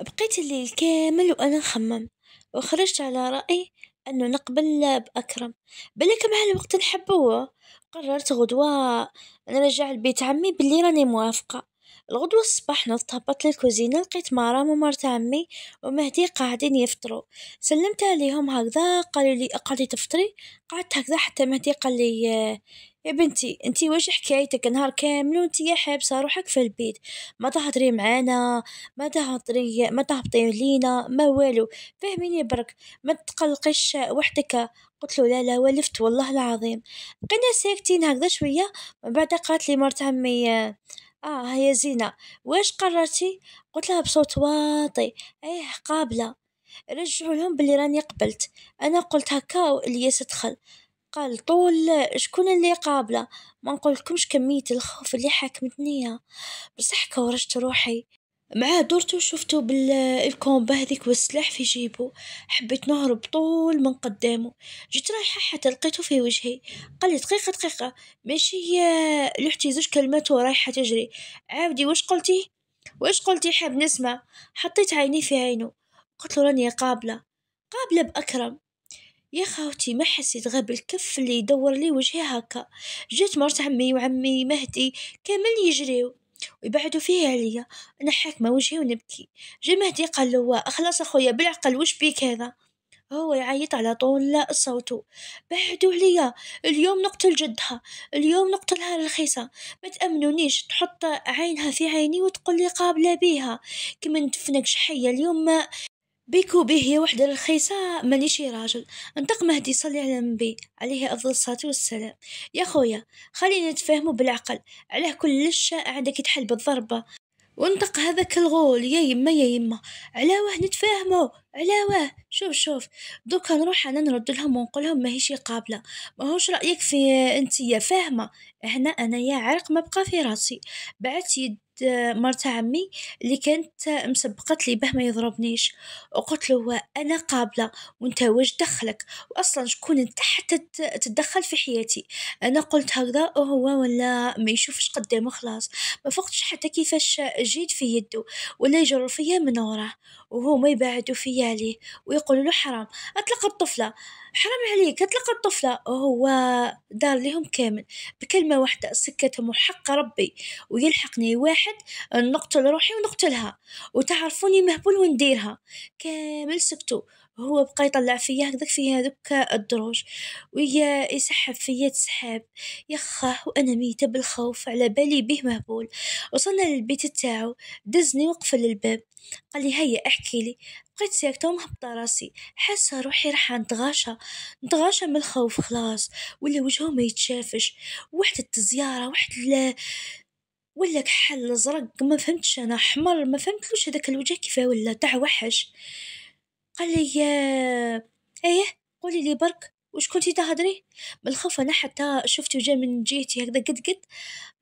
بقيت الليل كامل وأنا نخمم وخرجت على رأي إنه نقبل بأكرم بلك مع الوقت نحبوه قررت غدوة نرجع لبيت عمي بلي راني موافقة، الغدوة الصباح نضطبط للكوزينة لقيت مرام ومرة عمي ومهدي قاعدين يفطروا، سلمت عليهم هكذا قالوا لي أقعدي تفطري قعدت هكذا حتى مهدي قال لي يا بنتي انتي واش حكايتك نهار كامل وانتي حابسه روحك في البيت ما تهضري معانا ما تهضري ما تهبطي لينا ما والو فهميني برك ما تقلقيش وحدك قلت له لا لا ولفت والله العظيم بقينا ساكتين هكذا شويه من بعد قالت لي مرت عمي اه هيا زينه واش قررتي قلت لها بصوت واطي ايه قابله رجعوا لهم بلي راني قبلت انا قلت هكا والياس دخل قال طول شكون اللي قابله ما نقولكمش كمية الخوف اللي حاكمتني بصح كورشت روحي مع درتو شفتو بالكومبا هذيك والسلاح في جيبو حبيت نهرب طول من قدامه جيت رايحه حتى لقيته في وجهي قال لي دقيقه دقيقه ماشي لحتي زوج كلمات ورايحه تجري عاودي واش قلتي واش قلتي حاب نسمع حطيت عيني في عينه قلت له راني قابله قابله باكرم يا خاوتي ما حسيت غير بالكف اللي يدور لي وجهي هكا جات مرت عمي وعمي مهدي كامل يجريو ويبعدوا فيه عليا انا حاكمه وجهي ونبكي جا مهدي قال له اخلص اخويا بالعقل وش بيك هذا هو يعيط على طول لا صوته بعدوا عليا اليوم نقتل جدها اليوم نقتلها رخيصة ما تأمنونيش تحط عينها في عيني وتقول لي قابلة بيها كما ندفنك حيه اليوم ما بيكو به يا وحدة الخيسة مانيشي راجل انطق مهدي صلي على النبي عليه أفضل الصلاة والسلام يا خويا خلينا نتفاهمو بالعقل علاه كلش عندك يتحل بالضربة وانطق هذاك الغول يا يما يا يما علاه نتفاهمو علاواه شوف شوف دوكا نروح انا نرد لهم ونقول لهم ماهيش قابله ماهوش رايك في انتيا فاهمه هنا انايا عرق ما بقى في راسي بعت يد مرت عمي اللي كانت مسبقت لي باه ما يضربنيش وقلت له انا قابله وانت واش دخلك واصلا شكون انت حتى تتدخل في حياتي انا قلت هكذا وهو ولا ما يشوفش قدامه خلاص ما فقتش حتى كيفاش جيت في يده ولا يجر فيا من وراه وهو ما يبعدوا فيا عليه ويقولوا له حرام اطلق الطفله حرام عليك اطلق الطفله وهو دار لهم كامل بكلمه واحده سكتهم وحق ربي ويلحقني واحد نقتل روحي ونقتلها وتعرفوني مهبول ونديرها كامل سكتوا هو بقى يطلع فيا هكذاك في هذوك الدروج ويا يسحب فيا تسحاب يخاه وانا ميتة بالخوف على بالي به مهبول وصلنا للبيت تاعو دزني وقفل الباب قال لي هيا احكي لي بقيت ساكتة ومهبطة راسي حاسة روحي راح نتغاشى نتغاشى من الخوف خلاص ولا وجهه ما يتشافش وحدة التزيارة وحدة ل... ولا كحل زرق ما فهمتش انا حمر ما فهمتلوش هذاك الوجه كيفاه ولا تاع وحش قال لي آه، ايه قولي لي برك وش كنتي تهدري من الخوف انا حتى شفت وجه من جيتي هكذا قد قد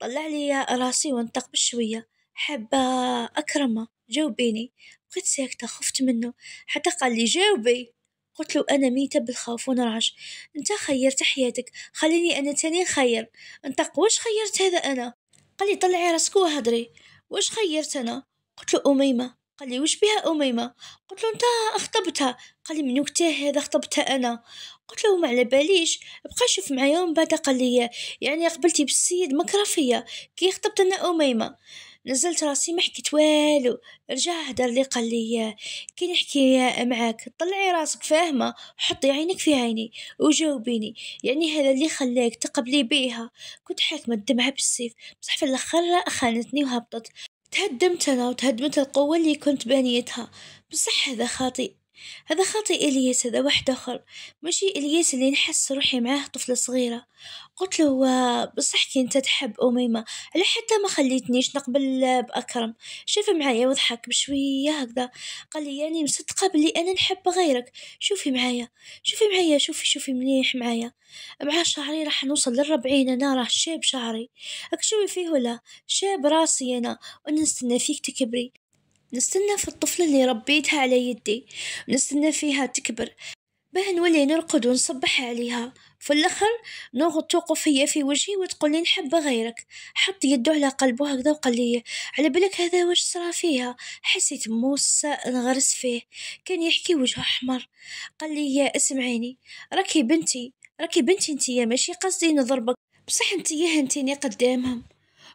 طلع لي راسي وانطق بشويه حابة أكرمه جاوبيني، بقيت ساكتة خفت منه حتى قالي جاوبي، قلتلو أنا ميتة بالخوف ونرعش، أنت خيرت حياتك خليني أنا تاني نخير، أنت واش خيرت هذا أنا؟ قالي طلعي راسك وهدري، واش خيرت أنا؟ قلتلو أميمة، قالي واش بها أميمة؟ قلتلو أخطبتها خطبتها، قالي من وقتها هذا خطبتها أنا، قلتلو ما على باليش بقى شوف معايا ومن بعد قالي يعني قبلتي بالسيد مكرفية فيا كي خطبت أنا أميمة. نزلت راسي ما حكيت والو رجع هدر لي قال لي كي نحكي معاك طلعي راسك فاهمه حطي عينك في عيني وجاوبيني يعني هذا اللي خلاك تقبلي بيها كنت حاكمه الدمعه بالسيف بصح في الاخر خانتني وهبطت تهدمت انا وتهدمت القوه اللي كنت بانيتها بصح هذا خاطئ هذا خاطي إلياس هذا واحد آخر ماشي إلياس اللي نحس روحي معاه طفلة صغيرة قلت له آه، كي انت تحب أميمة على حتى ما خليتنيش نقبل بأكرم شاف معايا وضحك بشوية هكذا قال لي يعني مصدقة بلي أنا نحب غيرك شوفي معايا شوفي معايا شوفي شوفي مليح معايا مع شعري راح نوصل للربعين أنا راه شاب شعري أكشوي فيه ولا شاب راسي أنا وأنا نستنى فيك تكبري نستنى في الطفلة اللي ربيتها على يدي نستنى فيها تكبر باه نولي نرقد ونصبح عليها في الاخر نوغ توقف هي في وجهي وتقول لي نحب غيرك حط يده على قلبه هكذا وقال لي على بالك هذا واش صرا فيها حسيت موسى انغرس فيه كان يحكي وجهه احمر قال لي يا اسمعيني راكي بنتي راكي بنتي انتيا ماشي قصدي نضربك بصح انتيا هنتيني قدامهم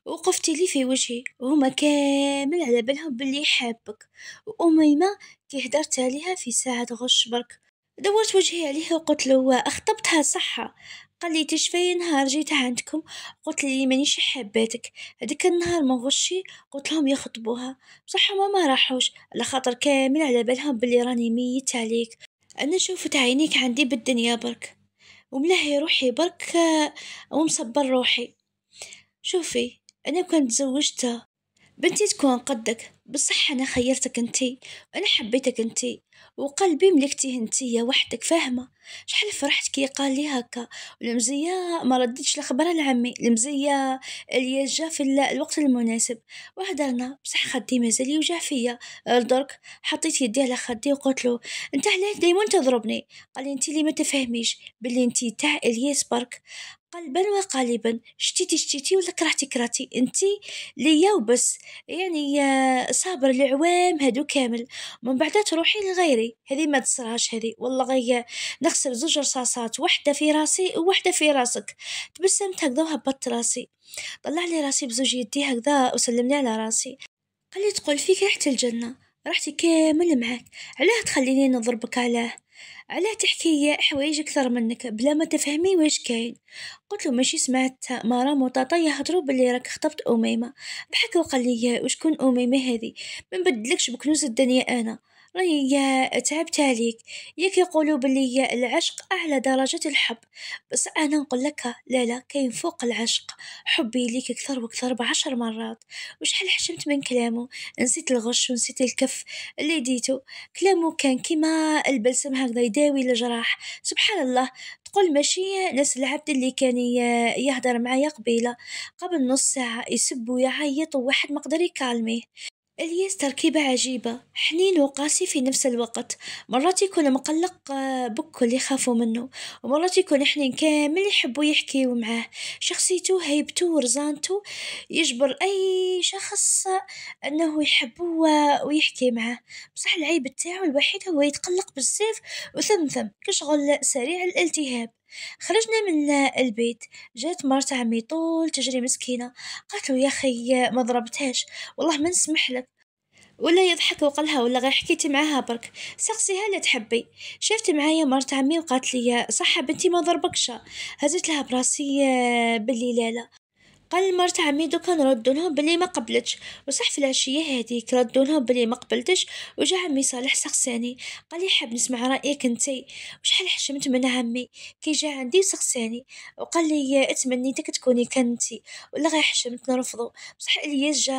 وقفت لي في وجهي وهما كامل على بالهم بلي حابك وأميمة كي هدرت عليها في ساعة غش برك دورت وجهي عليها وقلت له اخطبتها صحة قال لي تشفي نهار جيت عندكم قلت لي مانيش حباتك هذاك النهار ما غشي قلت لهم يخطبوها بصح هما ما راحوش على خاطر كامل على بالهم بلي راني ميت عليك انا شوفت عينيك عندي بالدنيا برك وملهي روحي برك ومصبر روحي شوفي أنا كنت زوجته بنتي تكون قدك بصح أنا خيرتك أنتي وأنا حبيتك أنتي وقلبي ملكتيه أنتي وحدك فاهمة شحال فرحت كي قال لي هكا المزية ما ردتش الخبر لعمي المزية اللي جا في الوقت المناسب وهدرنا بصح خدي مازال يوجع فيا آه، درك حطيت يدي على خدي وقلت له انت علاه دايما تضربني قال لي انت اللي ما تفهميش بلي انت تاع الياس برك قلبًا وقالبًا شتيتي شتيتي ولا كرهتي كرهتي انتي ليا وبس، يعني آه، صابر العوام هادو كامل ومن بعدها تروحي لغيري، هذه ما تصراش هذه والله غير آه، نخسر زوج رصاصات وحدة في راسي وحده في راسك، تبسمت هكذا وهبطت راسي، طلع لي راسي بزوج يدي هكذا وسلمني على راسي، قال لي تقول فيك ريحة الجنة، رحتي كامل معاك، علاه تخليني نضربك علاه؟ علاه تحكي حوايج أكثر منك بلا ما تفهمي واش كاين قلت له ماشي سمعت مرام وطاطا يهضروا باللي راك خطبت أميمة بحكى وقال لي وشكون أميمة هذه ما نبدلكش بكنوز الدنيا أنا والله تعبت عليك ياك يقولوا بلي العشق أعلى درجة الحب بس أنا نقول لك لا لا كاين فوق العشق حبي ليك أكثر وأكثر بعشر مرات وشحال حشمت من كلامه نسيت الغش ونسيت الكف اللي ديته كلامه كان كيما البلسم هكذا يداوي الجراح سبحان الله تقول ماشي نفس العبد اللي كان يهدر معايا قبيله قبل نص ساعه يسب ويعيط وواحد ما قدر يكالميه الياس تركيبة عجيبة حنين وقاسي في نفس الوقت مرات يكون مقلق آه، بكو اللي يخافوا منه ومرات يكون حنين كامل يحبوا يحكيوا معاه شخصيته هيبته ورزانته يجبر أي شخص أنه يحبوه ويحكي معاه بصح العيب تاعو الوحيد هو يتقلق بزاف وثمثم كشغل سريع الالتهاب خرجنا من البيت جات مرت عمي طول تجري مسكينة قالت له يا خي ما ضربتهاش والله ما نسمح لك ولا يضحك وقالها ولا غير حكيتي معاها برك سقسيها لا تحبي شفت معايا مرت عمي وقالت لي صح بنتي ما ضربكش هزت لها براسي بالليلالة قال مرت عمي كان ردولهم بلي ما قبلتش وصح في العشية هذيك ردولهم بلي ما قبلتش وجا عمي صالح سقساني قال لي حاب نسمع رأيك انتي وشحال حشمت من عمي كي جا عندي سقساني وقال لي اتمنيتك تكوني كنتي ولا غير حشمت نرفضو بصح الياس جا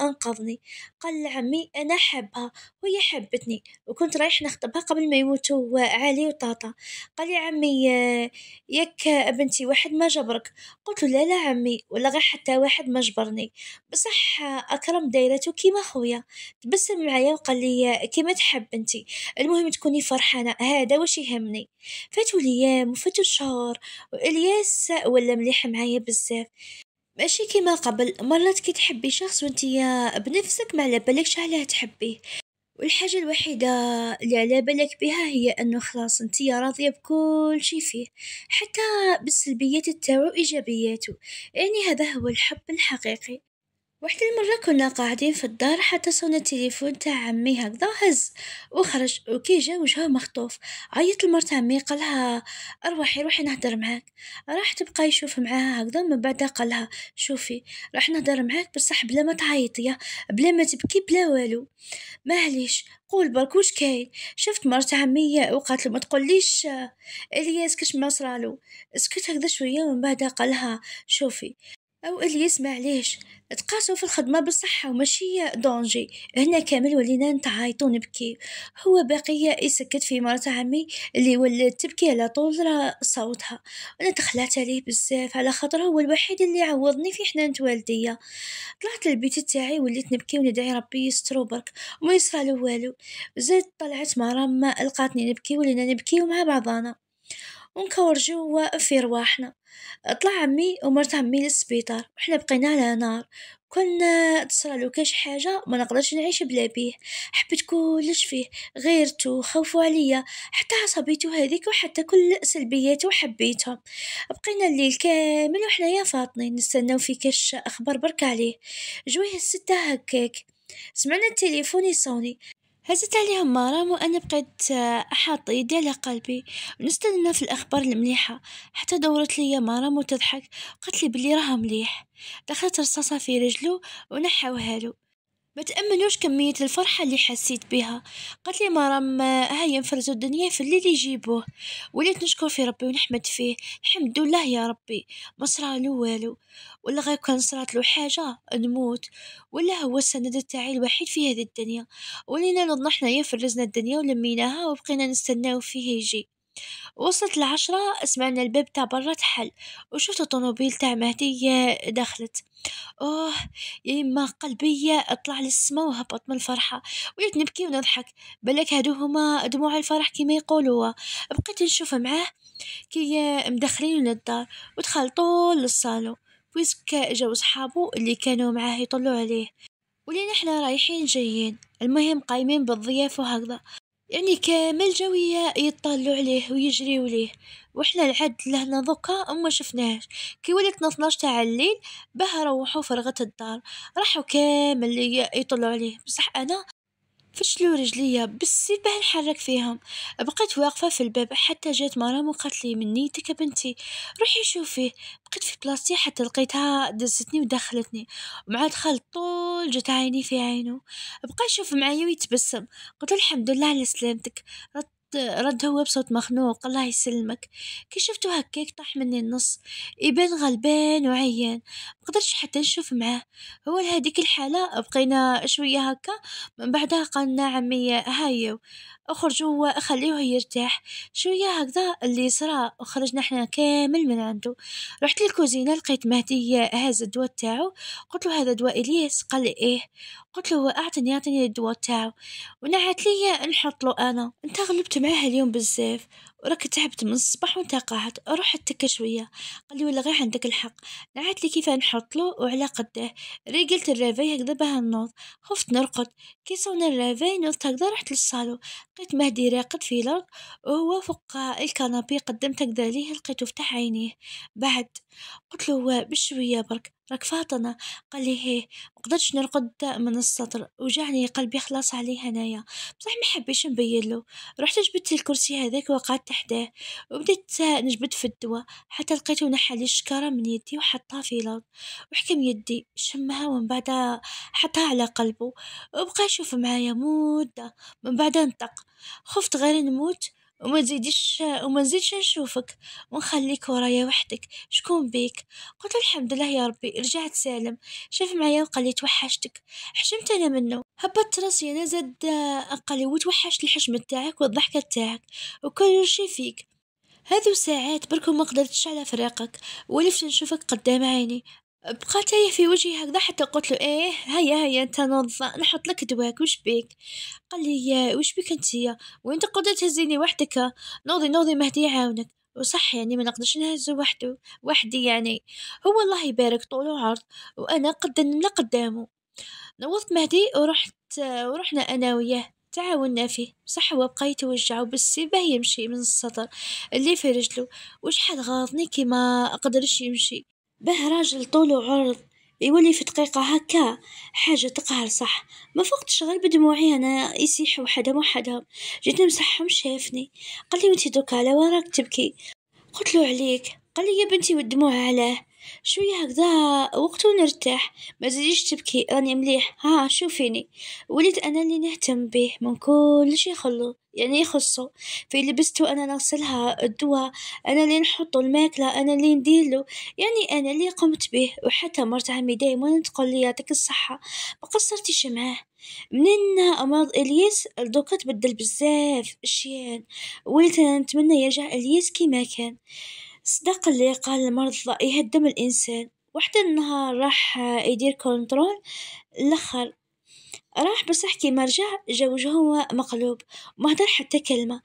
انقذني قال لعمي انا حابها وهي حبتني وكنت رايح نخطبها قبل ما يموتوا علي وطاطا قال يا عمي آه، ياك بنتي واحد ما جبرك قلت لا لا عمي ولا غير حتى واحد ما جبرني بصح اكرم دايرته كيما خويا تبسم معايا وقال لي آه، كيما تحب بنتي المهم تكوني فرحانه هذا واش يهمني فاتوا الايام وفاتوا الشهور والياس ولا مليح معايا بزاف ماشي كيما قبل مرات كي تحبي شخص وانت آه، بنفسك ما على بالكش علاه تحبيه والحاجة الوحيدة اللي على بالك بها هي أنه خلاص أنتي راضية بكل شي فيه حتى بالسلبيات التاعو وإيجابياته يعني هذا هو الحب الحقيقي. واحد المرة كنا قاعدين في الدار حتى صونا التليفون تاع عمي هكذا هز وخرج وكي جا وجهه مخطوف عيط لمرت عمي قالها اروحي روحي نهدر معاك راح تبقى يشوف معاها هكذا من بعد قالها شوفي راح نهدر معاك بصح بلا ما تعيطي بلا ما تبكي بلا والو معليش قول برك واش كاين شفت مرت عمي وقالت له ما تقوليش الياس كش ما صرالو سكت هكذا شويه ومن بعد قالها شوفي أو اللي يسمع ليش تقاسوا في الخدمة بالصحة وماشي دونجي هنا كامل ولينا نتعايطو نبكي هو باقي يسكت في مرة عمي اللي ولات تبكي على طول صوتها وانا تخلعت عليه بزاف على خاطر هو الوحيد اللي عوضني في حنانة والديا طلعت للبيت تاعي وليت نبكي وندعي ربي يسترو برك وما يصرى والو زاد طلعت مرام ما لقاتني نبكي ولينا نبكي مع بعضانا جوا في رواحنا طلع عمي ومرت عمي للسبيطار وحنا بقينا على نار كون تصرالو كاش حاجة ما نقدرش نعيش بلا بيه حبيت كلش فيه غيرتو خوفو عليا حتى عصبيتو هذيك وحتى كل سلبياتو حبيتهم بقينا الليل كامل يا فاطنين نستناو في كاش اخبار برك عليه جويه الستة هكاك سمعنا التليفون يصوني هزت عليها النار وأنا بقيت آه، أحاط يدي على قلبي ونستنى في الأخبار المليحة حتى دورت لي مرام وتضحك قالت لي بلي راه مليح دخلت رصاصة في رجلو ونحاوها له متأملوش كمية الفرحة اللي حسيت بها قالت لي مرام هيا نفرزو الدنيا في الليل يجيبوه وليت نشكر في ربي ونحمد فيه الحمد لله يا ربي ما صرالو والو ولا غير كان صراتلو حاجة نموت ولا هو السند تاعي الوحيد في هذه الدنيا ولينا نضحنا حنايا فرزنا الدنيا ولميناها وبقينا نستناو فيه يجي وصلت العشرة سمعنا الباب تاع برا تحل وشفت الطوموبيل تاع مهدي دخلت اوه يا يما قلبي طلع للسما وهبط من الفرحه وليت نبكي ونضحك بلك هادو هما دموع الفرح كيما يقولوا بقيت نشوف معاه كي مدخلين للدار ودخل طول للصالون ويسك جاو صحابو اللي كانوا معاه يطلوا عليه ولينا احنا رايحين جايين المهم قايمين بالضيافة وهكذا يعني كامل جوية يطلعوا عليه ويجريوا ليه وحنا العد لهنا ذوكا وما شفناهش كي ولات 12 تاع الليل باه روحوا فرغت الدار راحوا كامل يطلعوا عليه بصح انا فشلوا رجليا بالسير باه نحرك فيهم بقيت واقفة في الباب حتى جات مرام وقالت لي منيتك بنتي روحي شوفيه بقيت في بلاصتي حتى لقيتها دزتني ودخلتني ومع دخلت طول جت عيني في عينه بقى يشوف معايا ويتبسم قلت الحمد لله على سلامتك رد هو بصوت مخنوق الله يسلمك كي شفتو هكاك طاح مني النص يبان غلبان وعيان مقدرتش حتى نشوف معاه هو لهذيك الحالة بقينا شوية هكا من بعدها قالنا عمي هايو اخرجوا خليوه يرتاح شوية هكذا اللي صرا وخرجنا حنا كامل من عنده رحت للكوزينة لقيت مهدي هاز الدواء تاعو قلت له هذا دواء الياس قال لي ايه قلت له اعطني اعطني الدواء تاعو ونعت لي نحط له انا انت غلبت معاها اليوم بزاف وراك تعبت من الصباح وانت قاعد روح تكا شوية قال لي ولا غير عندك الحق نعت لي كيف نحط له وعلى قداه رجلت الرافي هكذا بها النوض خفت نرقد كي صونا الرافي نوضت هكذا رحت للصالو لقيت مهدي راقد في الأرض وهو فوق الكنبي قدمت هكذا ليه لقيته فتح عينيه بعد قلت له بشوية برك راك فاطنة قال لي هيه مقدرتش نرقد من السطر وجعني قلبي خلاص عليه هنايا بصح ما حبيتش نبين له رحت جبت الكرسي هذاك وقعدت تحته وبديت نجبد في الدواء حتى لقيته نحى لي الشكارة من يدي وحطها في الأرض وحكم يدي شمها ومن بعدها حطها على قلبه وبقى يشوف معايا مدة من بعدها نطق خفت غير نموت وما تزيديش وما نزيدش نشوفك ونخليك ورايا وحدك شكون بيك قلت الحمد لله يا ربي رجعت سالم شاف معايا وقال لي توحشتك حشمت انا منه هبطت راسي انا زاد قال وتوحشت الحشم تاعك والضحكه تاعك وكل شي فيك هذو ساعات بركو ما قدرتش على فراقك ولفت نشوفك قدام عيني بقات هي في وجهي هكذا حتى قلت له ايه هيا هيا انت نوض نحط لك دواك وش بيك قال لي وش بيك يا وانت قدرت تهزيني وحدك نوضي نوضي مهدي يعاونك وصح يعني ما نقدرش نهزه وحده وحدي يعني هو الله يبارك طول وعرض وانا قد النملة قدامه نوضت مهدي ورحت ورحنا انا وياه تعاوننا فيه صح هو بقى يتوجع وبالسيبة يمشي من السطر اللي في رجله وشحال غاضني كي ما أقدرش يمشي باه راجل طول وعرض يولي في دقيقة هكا حاجة تقهر صح ما فقتش غير بدموعي أنا يسيح وحدهم وحدهم جيت نمسحهم شافني قالي وانتي دوكا على وراك تبكي قلتلو عليك قالي يا بنتي والدموع علاه شوية هكذا وقت ونرتاح ما زيديش تبكي راني مليح ها شوفيني وليت أنا اللي نهتم به من كل شي خلو يعني يخصه في لبستو أنا نغسلها الدواء أنا اللي نحطو الماكلة أنا اللي نديرلو يعني أنا اللي قمت به وحتى مرت عمي دايما تقول لي يعطيك الصحة ما قصرتيش معاه منين أمراض إلياس دوكا تبدل بزاف أشياء وليت أنا نتمنى يرجع إلياس كيما كان صدق اللي قال المرض يهدم الإنسان وحتى النهار راح يدير كونترول الاخر راح بس أحكي ما رجع هو مقلوب ما هدر حتى كلمة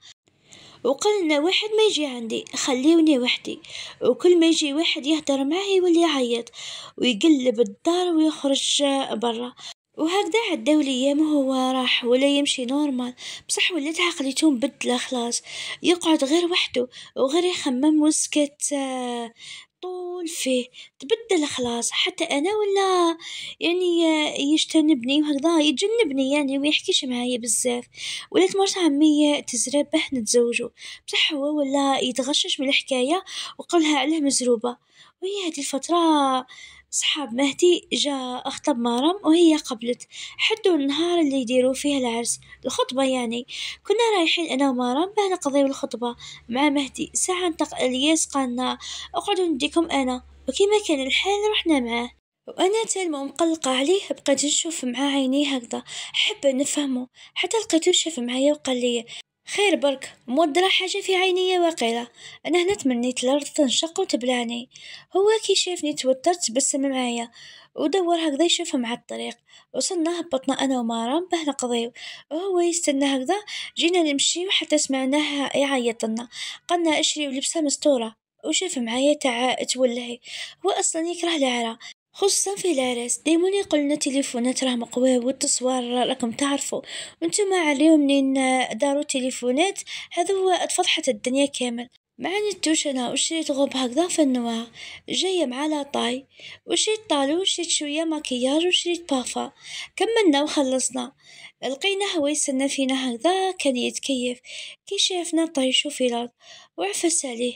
وقال لنا واحد ما يجي عندي خليوني وحدي وكل ما يجي واحد يهدر معي ولا يعيط ويقلب الدار ويخرج برا وهكذا عداو الايام وهو راح ولا يمشي نورمال بصح ولات عقليته مبدله خلاص يقعد غير وحده وغير يخمم وسكت يكون فيه تبدل خلاص حتى أنا ولا يعني يجتنبني وهكذا يتجنبني يعني ما يحكيش معايا بزاف ولات مرات عمي تزرب باه نتزوجو بصح هو ولا يتغشش من الحكاية وقالها عليه مزروبة وهي هذه الفترة صحاب مهدي جا أخطب مرام وهي قبلت حدوا النهار اللي يديروا فيه العرس الخطبة يعني كنا رايحين أنا ومارم باه نقضيو الخطبة مع مهدي ساعة نطق إلياس قالنا اقعدوا نديكم أنا وكما كان الحال رحنا معاه وانا تالمو مقلقه عليه بقيت نشوف مع عينيه هكذا حابه نفهمه حتى لقيتو شاف معايا وقال لي خير برك مود راه حاجة في عينيا واقيله أنا هنا تمنيت الأرض تنشق وتبلعني هو كي شافني توترت تبسم معايا ودور هكذا يشوف مع الطريق وصلنا هبطنا أنا ومارام باه نقضيو وهو يستنى هكذا جينا نمشيو حتى سمعناه يعيط لنا قلنا أشري لبسه مستورة وشاف معايا تاع تولهي هو أصلا يكره العرا خصوصا في لارس دايما يقولنا تليفونات راه مقوى والتصوير راكم تعرفوا وانتم عليهم منين داروا تليفونات هذا هو اتفضحت الدنيا كامل معني التوش انا وشريت غوب هكذا في النوار جاية مع لاطاي وشريت طالو وشريت شوية مكياج وشريت بافا كملنا وخلصنا لقينا هو يستنى فينا هكذا كان يتكيف كي شافنا طاي في الارض وعفس عليه